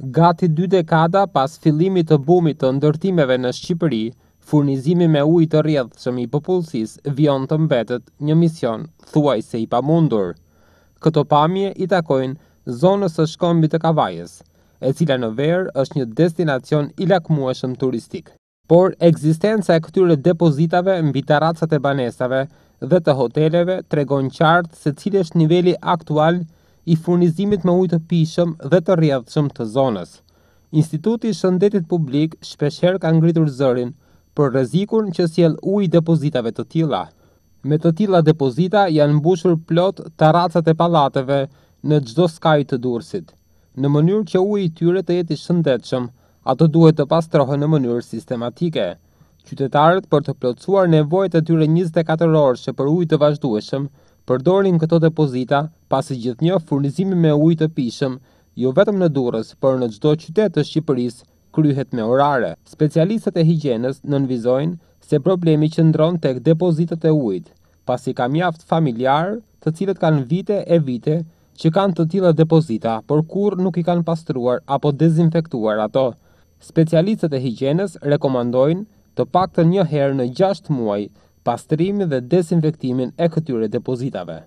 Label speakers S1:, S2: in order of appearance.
S1: Gati dy dekada pas fillimit të bumit të ndërtimeve në Shqipëri, furnizimi me ujë të rjedhë shëmi i popullësis vion të mbetet një mision thuaj se i pamundur. Këto pamje i takojnë zonës së shkombit të kavajës, e cila në verë është një destinacion i lakmueshëm turistik. Por, eksistenca e këtyre depozitave mbi taracat e banesave dhe të hoteleve tregon qartë se cilë është nivelli aktual nështë i furnizimit me ujë të pijshëm dhe të rrjedhshëm të zonës. Instituti i Shëndetit Publik shpeshherë ka ngritur zërin për rrezikun që sjell uji depozitave të tilla. Me të tilla depozita janë mbushur plot tarracat e pallateve në çdo skaj të Durrësit, në mënyrë që uji i tyre të jetë i shëndetshëm, ato duhet të pastrohen në mënyrë sistematike. Qytetarët për të plotësuar nevojat e tyre 24 orësh për ujë të vazhdueshëm Përdorin këto depozita pasi një furnizimi me ujë të pijshëm jo vetëm në Durrës, por në çdo qytet të Shqipërisë kryhet me orare. Specialistët e higjienës nënvizojnë se problemi qëndron tek depozitat e ujit, pasi ka mjaft familjar, të cilët kanë vite e vite që kanë të tilla depozita, por kurrë nuk i kanë pastruar apo dezinfektuar ato. Specialistët e higjienës rekomandojnë të paktën një herë në 6 muaj pastrimin dhe dezinfektimin e këtyre depozitave